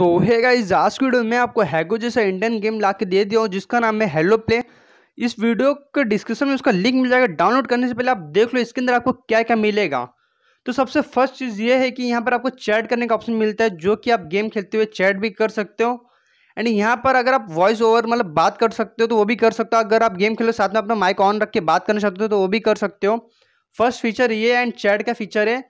तो है इस आज की वीडियो में आपको हैगो जैसा इंडियन गेम ला के दे दिया हूँ जिसका नाम है हेलो प्ले इस वीडियो के डिस्क्रिप्शन में उसका लिंक मिल जाएगा डाउनलोड करने से पहले आप देख लो इसके अंदर आपको क्या क्या मिलेगा तो सबसे फर्स्ट चीज़ ये है कि यहाँ पर आपको चैट करने का ऑप्शन मिलता है जो कि आप गेम खेलते हुए चैट भी कर सकते हो एंड यहाँ पर अगर आप वॉइस ओवर मतलब बात कर सकते हो तो वो भी कर सकते हो अगर आप गेम खेलो साथ में अपना माइक ऑन रख के बात करना सकते हो तो वो भी कर सकते हो फर्स्ट फीचर ये एंड चैट का फीचर है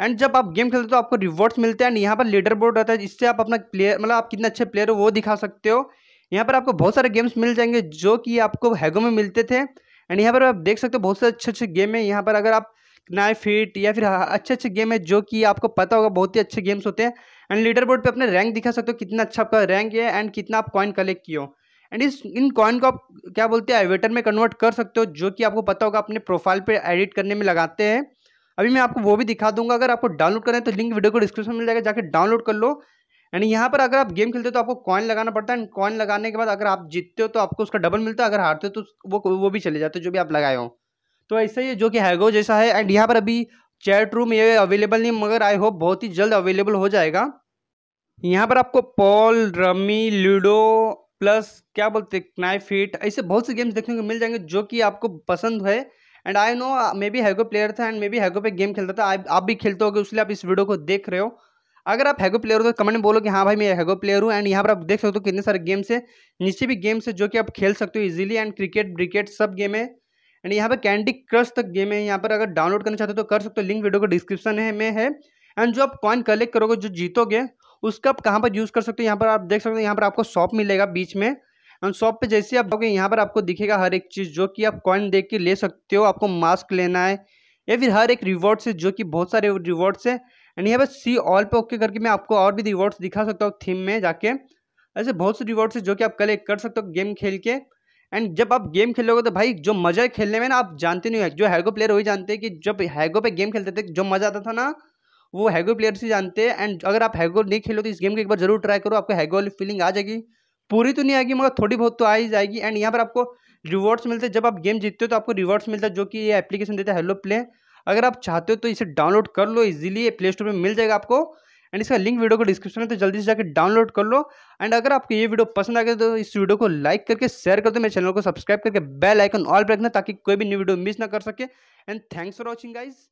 एंड जब आप गेम खेलते हो तो आपको रिवॉर्ड्स मिलते हैं एंड यहाँ पर लीडर बोर्ड रहता है जिससे आप अपना प्लेयर मतलब आप कितने अच्छे प्लेयर हो वो दिखा सकते हो यहाँ पर आपको बहुत सारे गेम्स मिल जाएंगे जो कि आपको हैगो में मिलते थे एंड यहाँ पर आप देख सकते हो बहुत से अच्छे अच्छे गेम है यहाँ पर अगर आप नाइफ फिट या फिर हाँ, अच्छे अच्छे गेम है जो कि आपको पता होगा बहुत ही अच्छे गेम्स होते हैं एंड लीडर बोर्ड पर अपने रैंक दिखा सकते हो कितना अच्छा आपका रैंक है एंड कितना आप कॉइन कलेक्ट किए हो एंड इस इन कॉइन को आप क्या बोलते हैं एवेटर में कन्वर्ट कर सकते हो जो कि आपको पता होगा अपने प्रोफाइल पर एडिट करने में लगाते हैं अभी मैं आपको वो भी दिखा दूंगा अगर आपको डाउनलोड करें तो लिंक वीडियो को डिस्क्रिप्शन मिल जाएगा जाकर डाउनलोड कर लो एंड यहाँ पर अगर आप गेम खेलते हो तो आपको कॉइन लगाना पड़ता है एंड कॉइन लगाने के बाद अगर आप जीतते हो तो आपको उसका डबल मिलता है अगर हारते हो तो वो वो भी चले जाते हो जो भी आप लगाए हो तो ऐसे ही जो कि हैगो जैसा है एंड यहाँ पर अभी चैट रूम ये अवेलेबल नहीं मगर आई होप बहुत ही जल्द अवेलेबल हो जाएगा यहाँ पर आपको पॉल रमी लूडो प्लस क्या बोलते हैं नाइफ हिट ऐसे बहुत से गेम्स देखने को मिल जाएंगे जो कि आपको पसंद है and I know maybe Hago player था एंड मे बी हैगो पे गेम खेलता था आप, भी खेलते हो इसलिए आप इस वीडियो को देख रहे हो अगर आप हैगो प्लेयर हो तो कमेंट में बोलो कि हाँ भाई मैं हैगो प्लेयर हूँ एंड यहाँ पर आप देख सकते हो तो कितने सारे गेम्स है नीचे भी गेम्स है जो कि आप खेल सकते हो इजीली एंड क्रिकेट ब्रिकेट सब गेम है एंड यहाँ पर कैंडी क्रश तक गेम है यहाँ पर अगर डाउनलोड करना चाहते हो तो कर सकते हो लिंक वीडियो को डिस्क्रिप्शन है में है एंड जो आप कॉइन कलेक्ट करोगे जो जीतोगे उसका आप कहाँ पर यूज़ कर सकते हो यहाँ पर आप देख सकते हो यहाँ पर आपको शॉप मिलेगा बीच में एंड शॉप पे जैसे आप जाओगे यहाँ पर आपको दिखेगा हर एक चीज़ जो कि आप कॉइन देख के ले सकते हो आपको मास्क लेना है या फिर हर एक रिवॉर्ड्स है जो कि बहुत सारे रिवॉर्ड्स है एंड यहाँ पर सी ऑल पे ओके करके मैं आपको और भी रिवॉर्ड्स दिखा सकता हूँ थीम में जाके ऐसे बहुत से रिवॉर्ड्स है जो कि आप कलेक्ट कर सकते हो गेम खेल के एंड जब आप गेम खेलोगे तो भाई जो मज़ा है खेलने में ना आप जानते नहीं है जो हैगो प्लेयर वही जानते हैं कि जब हैगो पे गेम खेलते थे जो मज़ा आता था ना वो हैगो प्लेयर से जानते हैं एंड अगर आप हैगो नहीं खेलो तो इस गेम को एक बार जरूर ट्राई करो आपको हैगो वाली फीलिंग आ जाएगी पूरी तो नहीं आएगी मगर थोड़ी बहुत तो आ ही जाएगी एंड यहाँ पर आपको रिवॉर्ड्स मिलते हैं जब आप गेम जीतते हो तो आपको रिवॉर्ड्स मिलता है जो कि ये एप्लीकेशन देता है हेलो प्ले अगर आप चाहते हो तो इसे डाउनलोड कर लो इजीली प्ले स्टोर में मिल जाएगा आपको एंड इसका लिंक वीडियो को डिस्क्रिप्शन में तो जल्दी से जाकर डाउनलोड कर लो एंड अगर आपको ये वीडियो पसंद आ गया तो इस वीडियो को लाइक करके शेयर कर दो मेरे चैनल को सब्सक्राइब करके बेल आइकन ऑल पर रखना ताकि कोई भी न्यू वीडियो मिस ना कर सके and thanks for watching guys